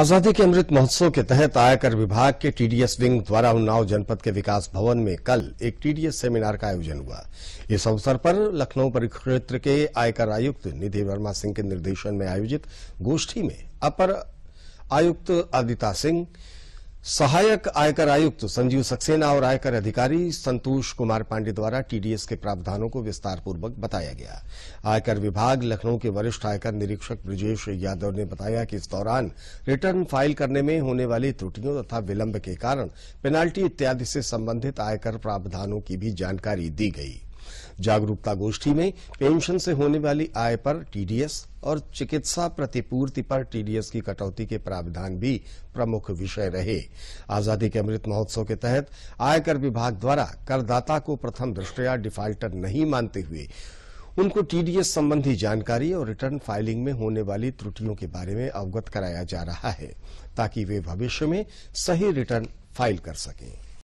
आजादी के अमृत महोत्सव के तहत आयकर विभाग के टीडीएस विंग द्वारा उन्नाव जनपद के विकास भवन में कल एक टीडीएस सेमिनार का आयोजन हुआ इस अवसर पर लखनऊ परिक्षेत्र के आयकर आयुक्त निधि वर्मा सिंह के निर्देशन में आयोजित गोष्ठी में अपर आयुक्त आदिता सिंह सहायक आयकर आयुक्त संजीव सक्सेना और आयकर अधिकारी संतोष कुमार पांडे द्वारा टीडीएस के प्रावधानों को विस्तारपूर्वक बताया गया आयकर विभाग लखनऊ के वरिष्ठ आयकर निरीक्षक ब्रजेश यादव ने बताया कि इस दौरान रिटर्न फाइल करने में होने वाली त्रुटियों तथा विलंब के कारण पेनाल्टी इत्यादि से संबंधित आयकर प्रावधानों की भी जानकारी दी गयी जागरूकता गोष्ठी में पेंशन से होने वाली आय पर टीडीएस और चिकित्सा प्रतिपूर्ति पर टीडीएस की कटौती के प्रावधान भी प्रमुख विषय रहे आजादी के अमृत महोत्सव के तहत आयकर विभाग द्वारा करदाता को प्रथम दृष्टया डिफाल्टर नहीं मानते हुए उनको टीडीएस संबंधी जानकारी और रिटर्न फाइलिंग में होने वाली त्रुटियों के बारे में अवगत कराया जा रहा है ताकि वे भविष्य में सही रिटर्न फाइल कर सकें